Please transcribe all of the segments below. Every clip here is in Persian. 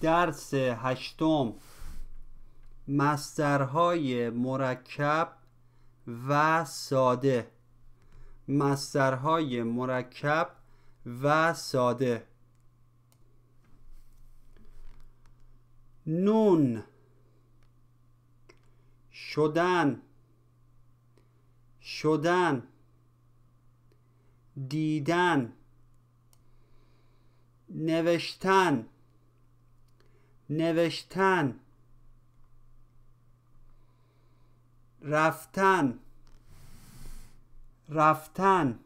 درس هشتم مسترهای مرکب و ساده مسترهای مرکب و ساده نون شدن شدن دیدن نوشتن نوشتن رفتن رفتن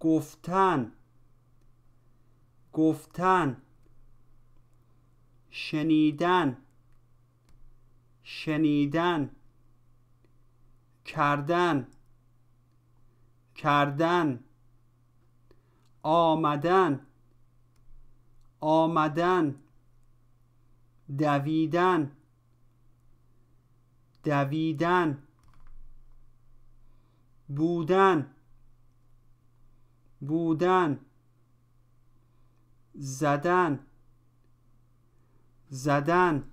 گفتن گفتن شنیدن شنیدن کردن کردن آمدن آمدن دویدن دویدن بودن بودن زدن زدن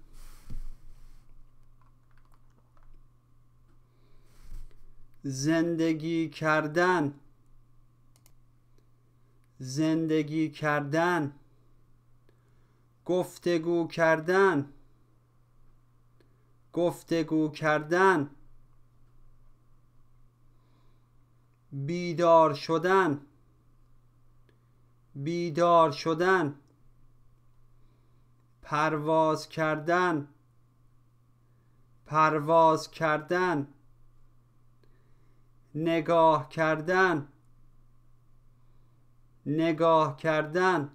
زندگی کردن زندگی کردن گفتگو کردن گفتگو کردن بیدار شدن بیدار شدن پرواز کردن پرواز کردن نگاه کردن نگاه کردن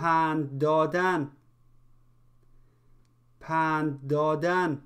پند دادن پند دادن